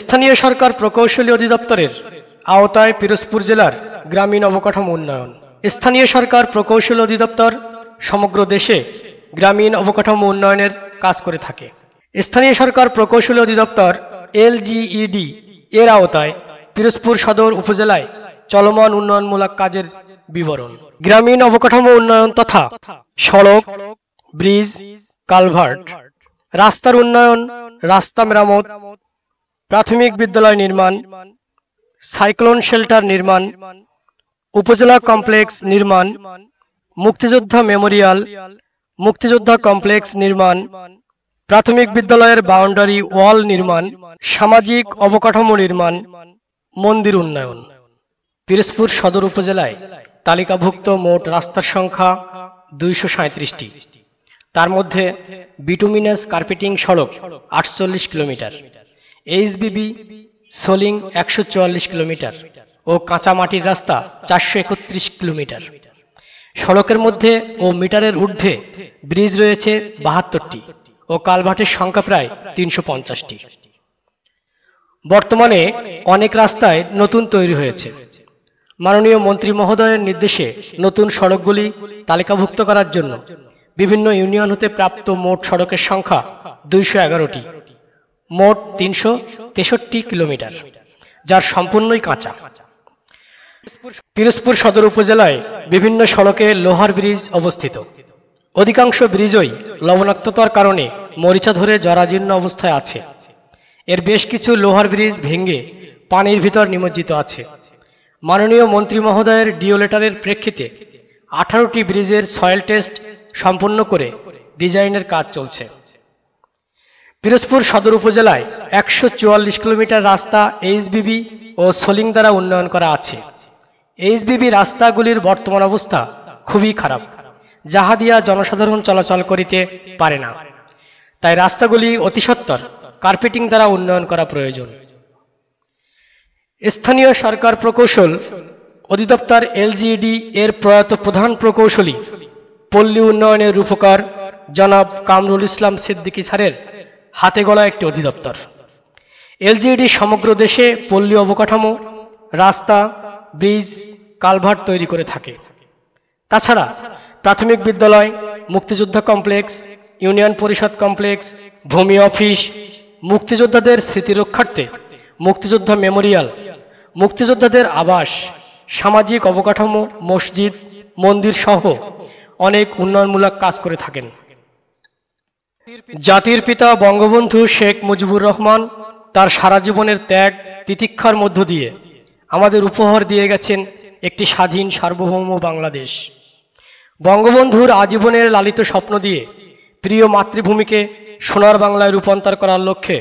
স্থানীয় সরকার প্রকৌশলী অধিদপ্তরের আওতায় পিরোজপুর জেলার গ্রামীণ অবকাঠামো উন্নয়ন স্থানীয় সরকার প্রকৌশল অধিদপ্তর সমগ্র দেশে গ্রামীণ অবকাঠামো উন্নয়নের কাজ করে থাকে স্থানীয় সরকার প্রকৌশল অধিদপ্তর এলজিইডি এর আওতায় পিরোজপুর সদর উপজেলায় চলমান উন্নয়নমূলক কাজের বিবরণ গ্রামীণ অবকাঠামো উন্নয়ন তথা সড়ক ব্রিজ কালভার্ট রাস্তার উন্নয়ন রাস্তা মেরামত প্রাথমিক বিদ্যালয় নির্মাণ সাইক্লোন শেল্টার নির্মাণ উপজেলা কমপ্লেক্স নির্মাণ মুক্তিযোদ্ধা মেমোরিয়াল মুক্তিযোদ্ধা কমপ্লেক্স নির্মাণ প্রাথমিক বিদ্যালয়ের বাউন্ডারি ওয়াল নির্মাণ সামাজিক অবকাঠামো নির্মাণ মন্দির উন্নয়ন পিরোজপুর সদর উপজেলায় তালিকাভুক্ত মোট রাস্তার সংখ্যা দুইশো সাঁত্রিশটি তার মধ্যে বিটুমিনাস কার্পেটিং সড়ক আটচল্লিশ কিলোমিটার এইচবিবি সোলিং একশো চুয়াল্লিশ কিলোমিটার ও কাঁচামাটির রাস্তা চারশো একত্রিশ কিলোমিটার সড়কের মধ্যে ও মিটারের ঊর্ধ্বে ব্রিজ রয়েছে বাহাত্তরটি ও কালভাটের সংখ্যা প্রায় তিনশো পঞ্চাশটি বর্তমানে অনেক রাস্তায় নতুন তৈরি হয়েছে মাননীয় মন্ত্রী মহোদয়ের নির্দেশে নতুন সড়কগুলি তালিকাভুক্ত করার জন্য বিভিন্ন ইউনিয়ন হতে প্রাপ্ত মোট সড়কের সংখ্যা দুইশো এগারোটি মোট তিনশো তেষট্টি কিলোমিটার যার সম্পূর্ণই কাঁচা পিরোজপুর সদর উপজেলায় বিভিন্ন সড়কে লোহার ব্রিজ অবস্থিত অধিকাংশ ব্রিজই লবণাক্ততার কারণে মরিচা ধরে জরাজীর্ণ অবস্থায় আছে এর বেশ কিছু লোহার ব্রিজ ভেঙে পানির ভিতর নিমজ্জিত আছে মাননীয় মন্ত্রী মহোদয়ের ডিওলেটারের প্রেক্ষিতে আঠারোটি ব্রিজের সয়েল টেস্ট সম্পন্ন করে ডিজাইনের কাজ চলছে পিরোজপুর সদর উপজেলায় একশো কিলোমিটার রাস্তা এইচবিবি ও সোলিং দ্বারা উন্নয়ন করা আছে এইচবিবি রাস্তাগুলির বর্তমান অবস্থা খুবই খারাপ যাহা দিয়া জনসাধারণ চলাচল করিতে পারে না তাই রাস্তাগুলি অতিসত্বর কার্পেটিং দ্বারা উন্নয়ন করা প্রয়োজন স্থানীয় সরকার প্রকৌশল অধিদপ্তর এলজিডি এর প্রয়াত প্রধান প্রকৌশলী পল্লী উন্নয়নের রূপকার জনাব কামরুল ইসলাম সিদ্দিকী ছাড়ের হাতে গলা একটি অধিদপ্তর এলজিইডি সমগ্র দেশে পল্লী অবকাঠামো রাস্তা ব্রিজ কালভার্ট তৈরি করে থাকে তাছাড়া প্রাথমিক বিদ্যালয় মুক্তিযোদ্ধা কমপ্লেক্স ইউনিয়ন পরিষদ কমপ্লেক্স ভূমি অফিস মুক্তিযোদ্ধাদের স্মৃতি রক্ষার্থে মুক্তিযোদ্ধা মেমোরিয়াল মুক্তিযোদ্ধাদের আবাস সামাজিক অবকাঠামো মসজিদ মন্দির সহ অনেক উন্নয়নমূলক কাজ করে থাকেন জাতির পিতা বঙ্গবন্ধু শেখ মুজিবুর রহমান তার সারা জীবনের ত্যাগ তিতিক্ষার মধ্য দিয়ে আমাদের উপহার দিয়ে গেছেন একটি স্বাধীন সার্বভৌম বাংলাদেশ বঙ্গবন্ধুর আজীবনের লালিত স্বপ্ন দিয়ে প্রিয় মাতৃভূমিকে সোনার বাংলায় রূপান্তর করার লক্ষ্যে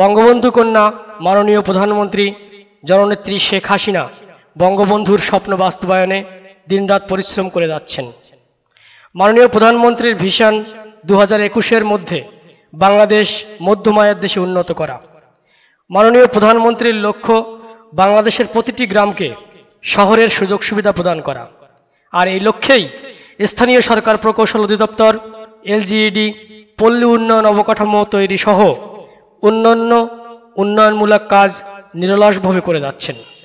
বঙ্গবন্ধু কন্যা মাননীয় প্রধানমন্ত্রী জননেত্রী শেখ হাসিনা বঙ্গবন্ধুর স্বপ্ন বাস্তবায়নে দিনরাত পরিশ্রম করে যাচ্ছেন মাননীয় প্রধানমন্ত্রীর ভিশন দু হাজার একুশের মধ্যে বাংলাদেশ মধ্যমায়ের দেশে উন্নত করা মাননীয় প্রধানমন্ত্রীর লক্ষ্য বাংলাদেশের প্রতিটি গ্রামকে শহরের সুযোগ সুবিধা প্রদান করা আর এই লক্ষ্যেই স্থানীয় সরকার প্রকৌশল অধিদপ্তর এলজিইডি পল্লী উন্নয়ন অবকাঠামো তৈরি সহ অন্যান্য উন্নয়নমূলক কাজ নিরলসভাবে করে যাচ্ছেন